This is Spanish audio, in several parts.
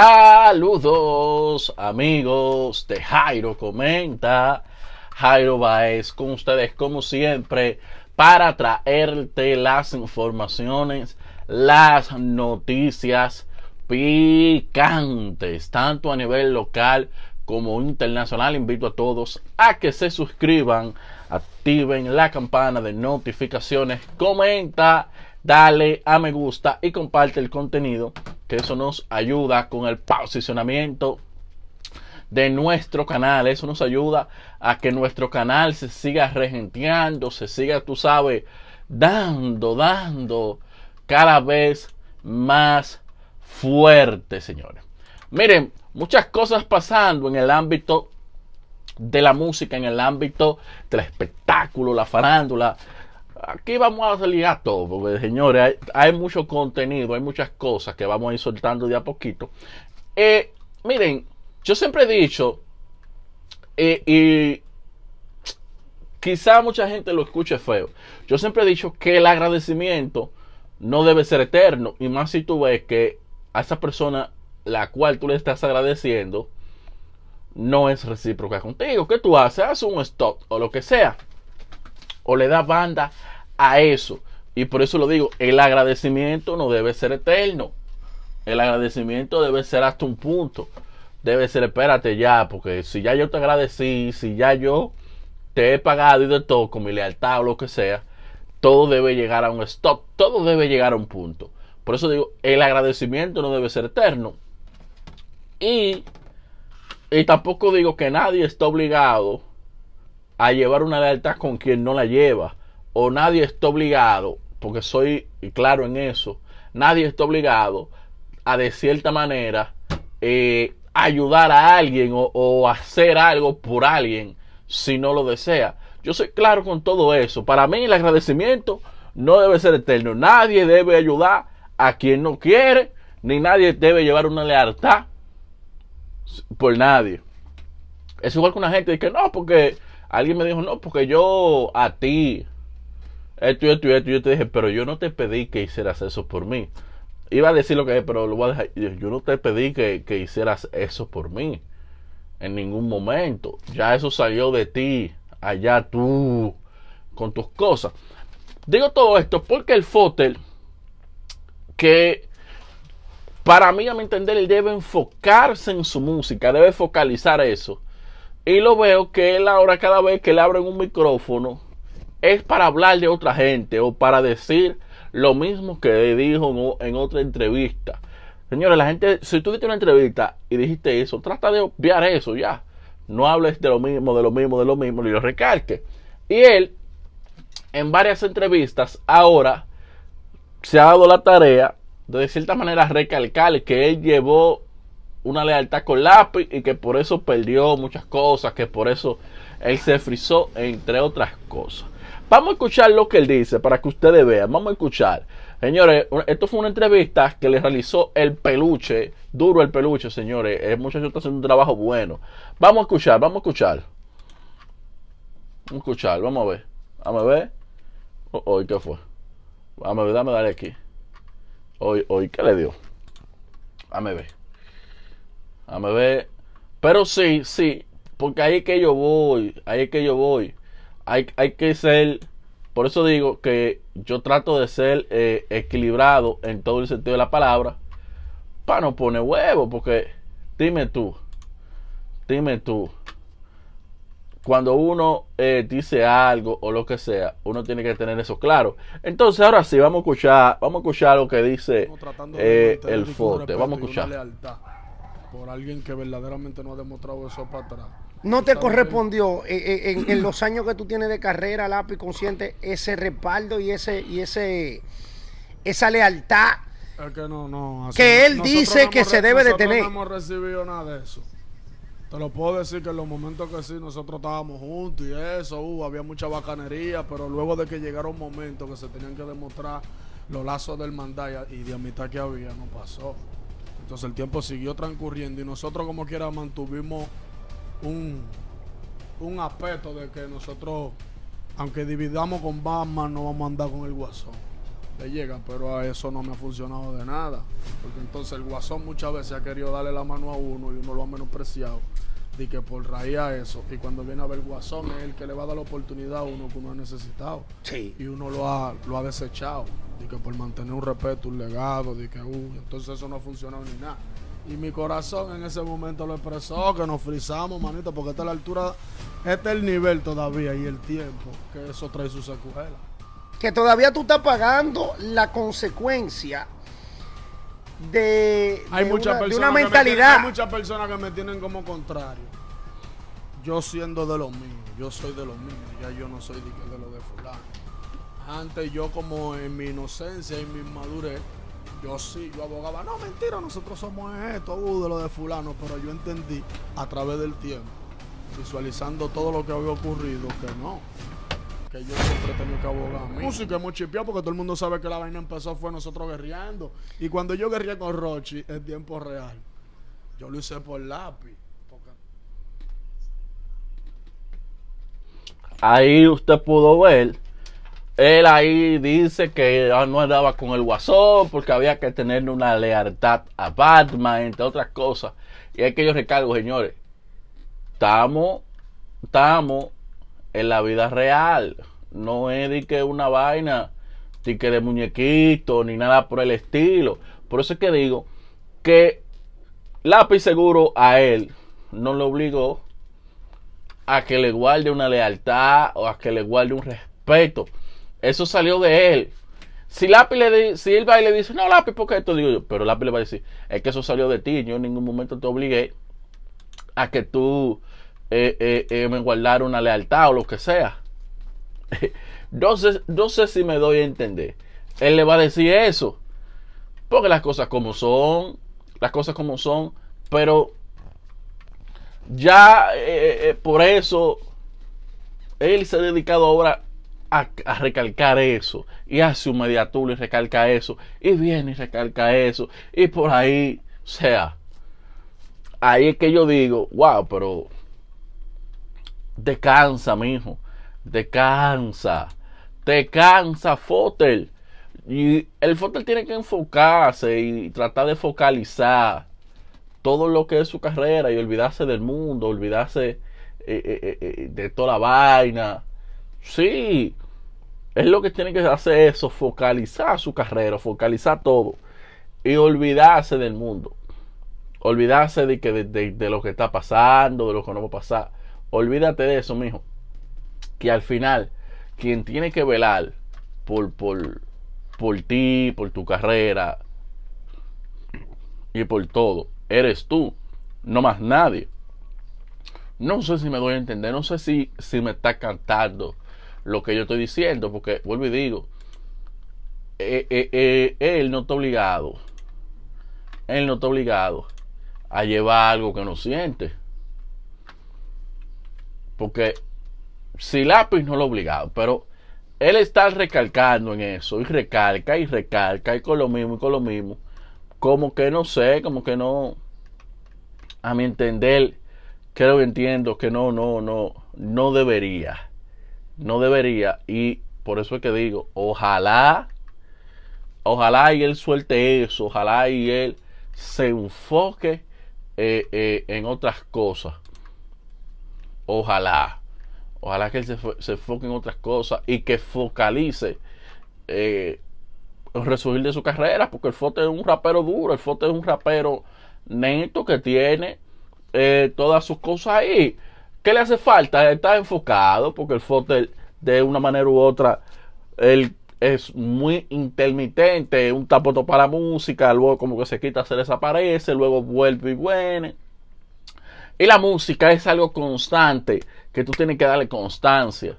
Saludos amigos de Jairo Comenta. Jairo Baez con ustedes como siempre para traerte las informaciones, las noticias picantes, tanto a nivel local como internacional. Invito a todos a que se suscriban, activen la campana de notificaciones, comenta dale a me gusta y comparte el contenido, que eso nos ayuda con el posicionamiento de nuestro canal. Eso nos ayuda a que nuestro canal se siga regenteando, se siga, tú sabes, dando, dando cada vez más fuerte, señores. Miren, muchas cosas pasando en el ámbito de la música, en el ámbito del espectáculo, la farándula, Aquí vamos a salir a todo, señores, hay, mucho contenido, hay muchas cosas que vamos a ir soltando de a poquito. Eh, miren, yo siempre he dicho, eh, y quizá mucha gente lo escuche feo, yo siempre he dicho que el agradecimiento no debe ser eterno, y más si tú ves que a esa persona la cual tú le estás agradeciendo, no es recíproca contigo. ¿Qué tú haces? Haz un stop o lo que sea o le da banda a eso. Y por eso lo digo, el agradecimiento no debe ser eterno. El agradecimiento debe ser hasta un punto. Debe ser, espérate ya, porque si ya yo te agradecí, si ya yo te he pagado y de todo, con mi lealtad o lo que sea, todo debe llegar a un stop, todo debe llegar a un punto. Por eso digo, el agradecimiento no debe ser eterno. Y, y tampoco digo que nadie está obligado a llevar una lealtad con quien no la lleva. O nadie está obligado, porque soy claro en eso, nadie está obligado a de cierta manera eh, ayudar a alguien o, o hacer algo por alguien si no lo desea. Yo soy claro con todo eso. Para mí el agradecimiento no debe ser eterno. Nadie debe ayudar a quien no quiere, ni nadie debe llevar una lealtad por nadie. Es igual que una gente que no, porque Alguien me dijo, no, porque yo a ti, esto y esto y esto, yo te dije, pero yo no te pedí que hicieras eso por mí. Iba a decir lo que pero lo voy a dejar. Yo no te pedí que, que hicieras eso por mí. En ningún momento. Ya eso salió de ti. Allá tú. Con tus cosas. Digo todo esto porque el Fotel. Que para mí, a mi entender, debe enfocarse en su música. Debe focalizar eso y lo veo que él ahora cada vez que le abren un micrófono es para hablar de otra gente o para decir lo mismo que dijo en otra entrevista. Señores, la gente, si tú una entrevista y dijiste eso, trata de obviar eso ya. No hables de lo mismo, de lo mismo, de lo mismo, y lo recalques. Y él, en varias entrevistas, ahora se ha dado la tarea de, de cierta manera recalcar que él llevó una lealtad con lápiz y que por eso perdió muchas cosas, que por eso él se frizó, entre otras cosas. Vamos a escuchar lo que él dice para que ustedes vean. Vamos a escuchar. Señores, esto fue una entrevista que le realizó el peluche, duro el peluche, señores. El muchacho está haciendo un trabajo bueno. Vamos a escuchar, vamos a escuchar. Vamos a escuchar, vamos a ver. Vamos a ver. Hoy, oh, oh, ¿qué fue? Vamos a ver, dame darle aquí. Hoy, hoy, ¿qué le dio? Vamos a ver. A ver. Pero sí, sí, porque ahí es que yo voy, ahí es que yo voy. Hay, que ser, por eso digo que yo trato de ser eh, equilibrado en todo el sentido de la palabra, para no poner huevo, porque dime tú, dime tú, cuando uno eh, dice algo o lo que sea, uno tiene que tener eso claro. Entonces ahora sí, vamos a escuchar, vamos a escuchar lo que dice eh, el Fote, vamos a escuchar por alguien que verdaderamente no ha demostrado eso para atrás. ¿No te correspondió eh, eh, en, los años que tú tienes de carrera, lápiz consciente, ese respaldo y ese y ese esa lealtad que, él dice que se debe de tener? No hemos recibido nada de eso. Te lo puedo decir que en los momentos que sí, nosotros estábamos juntos y eso, hubo uh, había mucha bacanería, pero luego de que llegaron momentos que se tenían que demostrar los lazos del mandaya y de amistad que había, no pasó. Entonces el tiempo siguió transcurriendo y nosotros como quiera mantuvimos un, aspecto de que nosotros, aunque dividamos con Batman, no vamos a andar con el guasón. Le llega, pero a eso no me ha funcionado de nada. Porque entonces el guasón muchas veces ha querido darle la mano a uno y uno lo ha menospreciado y que por raíz a eso. Y cuando viene a ver Guasón es el que le va a dar la oportunidad a uno que uno ha necesitado. Y uno lo ha, lo ha desechado. y que por mantener un respeto, un legado, de que uh, entonces eso no ha funcionado ni nada. Y mi corazón en ese momento lo expresó, que nos frizamos, manito, porque esta es la altura, este es el nivel todavía y el tiempo, que eso trae sus secuelas. Que todavía tú estás pagando la consecuencia de, hay muchas una, mentalidad. hay muchas personas que me tienen como contrario. Yo siendo de los míos, yo soy de los míos, ya yo no soy de, lo de fulano. Antes yo como en mi inocencia y mi madurez, yo sí, yo abogaba, no, mentira, nosotros somos esto, uh, de lo de fulano, pero yo entendí a través del tiempo, visualizando todo lo que había ocurrido, que no, que yo siempre he que abogar a música, hemos chipeado porque todo el mundo sabe que la vaina empezó fue nosotros guerreando. Y cuando yo guerreé con Rochi en tiempo real, yo lo hice por lápiz. Ahí usted pudo ver. Él ahí dice que no andaba con el guasón porque había que tenerle una lealtad a Batman, entre otras cosas. Y es que yo recargo, señores, estamos, estamos en la vida real. No es de que una vaina de que de muñequito ni nada por el estilo. Por eso es que digo que Lápiz Seguro a él no lo obligó a que le guarde una lealtad o a que le guarde un respeto. Eso salió de él. Si Lápiz le si él va y le dice, no, Lápiz, porque esto? Digo yo, pero Lápiz le va a decir, es que eso salió de ti, yo en ningún momento te obligué a que tú eh, eh, eh, me guardar una lealtad o lo que sea. entonces no sé si me doy a entender. Él le va a decir eso. Porque las cosas como son, las cosas como son, pero ya por eso él se ha dedicado ahora a, recalcar eso y hace un mediatura y recalca eso y viene y recalca eso y por ahí sea ahí es que yo digo wow pero te cansa, mijo. Te cansa. Te cansa, Fotel. Y el Fotel tiene que enfocarse y tratar de focalizar todo lo que es su carrera y olvidarse del mundo, olvidarse eh, eh, eh, de toda la vaina. Sí, es lo que tiene que hacer eso, focalizar su carrera, focalizar todo y olvidarse del mundo. Olvidarse de, que, de, lo que está pasando, de lo que no va a pasar olvídate de eso, mijo. Que al final, quien tiene que velar por, por, ti, por tu carrera y por todo, eres tú, no más nadie. No sé si me doy a entender, no sé si, si me está cantando lo que yo estoy diciendo, porque vuelvo y digo, eh, eh, eh, él no está obligado, él no está obligado a llevar algo que no siente. Porque si lápiz no lo obligado, pero él está recalcando en eso y recalca y recalca y con lo mismo y con lo mismo. Como que no sé, como que no, a mi entender, creo que entiendo que no, no, no, no debería. No debería. Y por eso es que digo, ojalá, ojalá y él suelte eso, ojalá y él se enfoque eh, eh, en otras cosas Ojalá. Ojalá que él se, enfoque en otras cosas y que focalice el eh, resurgir de su carrera, porque el Fote es un rapero duro, el Fote es un rapero neto que tiene eh, todas sus cosas ahí. ¿Qué le hace falta? Está enfocado, porque el Fote de una manera u otra, él es muy intermitente, un tapoto para música, luego como que se quita, se desaparece, luego vuelve y viene. Y la música es algo constante, que tú tienes que darle constancia.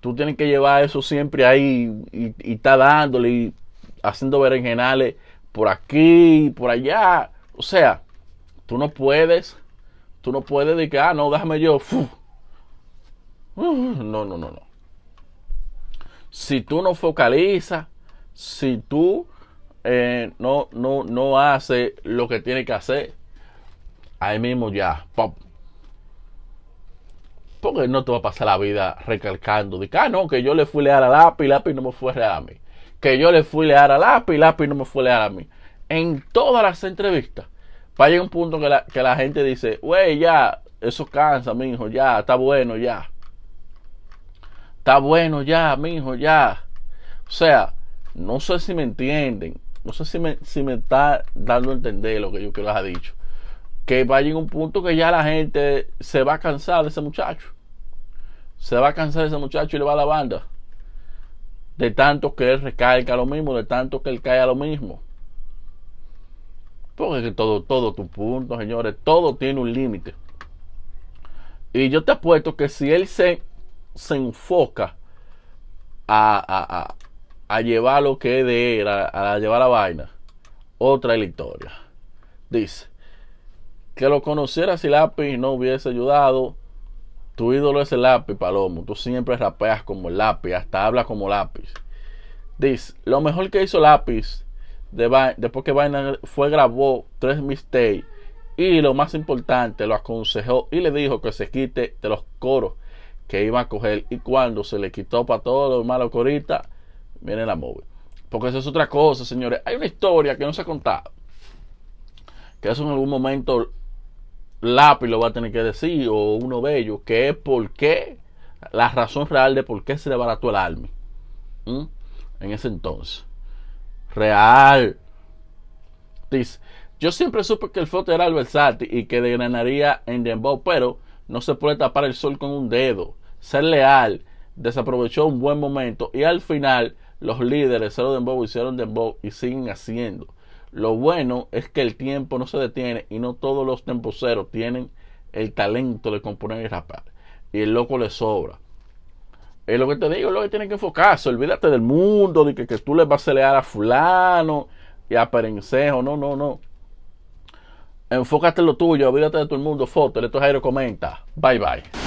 Tú tienes que llevar eso siempre ahí y, y está dándole y haciendo berenjenales por aquí por allá. O sea, tú no puedes, tú no puedes decir, ah, no, déjame yo. Uh, no, no, no, no. Si tú no focalizas, si tú eh, no, no, no haces lo que tienes que hacer ahí mismo ya, Porque no te va a pasar la vida recalcando de que, ah, no, que yo le fui leal a lápiz, lápiz no me fue real a mí. Que yo le fui leal a lápiz, lápiz no me fue leal a mí. En todas las entrevistas, va a un punto que la, que la gente dice, wey, ya, eso cansa, mi hijo ya, está bueno, ya. Está bueno, ya, mi hijo ya. O sea, no sé si me entienden. No sé si me, si me está dando a entender lo que yo quiero les ha dicho que vaya en un punto que ya la gente se va a cansar de ese muchacho. Se va a cansar de ese muchacho y le va a la banda. De tanto que él recarga lo mismo, de tanto que él cae a lo mismo. Porque todo, todo tu punto, señores, todo tiene un límite. Y yo te apuesto que si él se, se enfoca a, a, llevar lo que es de él, a, a llevar la vaina, otra es la historia. Dice, que lo conociera si lápiz no hubiese ayudado. Tu ídolo es el lápiz, Palomo. Tú siempre rapeas como el lápiz, hasta hablas como lápiz. Dice, lo mejor que hizo lápiz de después que Vaina fue grabó tres mistakes y lo más importante, lo aconsejó y le dijo que se quite de los coros que iba a coger y cuando se le quitó para todos los malos coritas, Viene la móvil. Porque eso es otra cosa, señores. Hay una historia que no se ha contado. Que eso en algún momento lápiz lo va a tener que decir, o uno bello, ellos, que es por qué, la razón real de por qué se le barató el Army en ese entonces. Real. Dice, yo siempre supe que el flote era el versátil y que degranaría en Dembow, pero no se puede tapar el sol con un dedo. Ser leal desaprovechó un buen momento y al final los líderes, de Dembow, hicieron Dembow y siguen haciendo. Lo bueno es que el tiempo no se detiene y no todos los temposeros tienen el talento de componer y rapar. Y el loco le sobra. Es lo que te digo, lo que tienen que enfocarse. Olvídate del mundo, de que, tú le vas a leer a fulano y a perencejo. No, no, no. Enfócate en lo tuyo, olvídate de todo el mundo. Foto, esto es aero Comenta. Bye, bye.